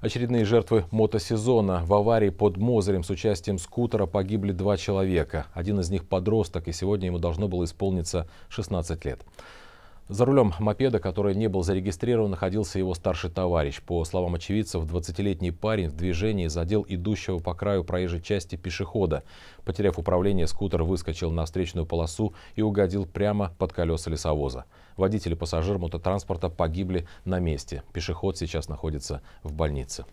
Очередные жертвы мотосезона. В аварии под Мозырем с участием скутера погибли два человека. Один из них подросток, и сегодня ему должно было исполниться 16 лет. За рулем мопеда, который не был зарегистрирован, находился его старший товарищ. По словам очевидцев, 20-летний парень в движении задел идущего по краю проезжей части пешехода. Потеряв управление, скутер выскочил на встречную полосу и угодил прямо под колеса лесовоза. Водитель и пассажир мототранспорта погибли на месте. Пешеход сейчас находится в больнице.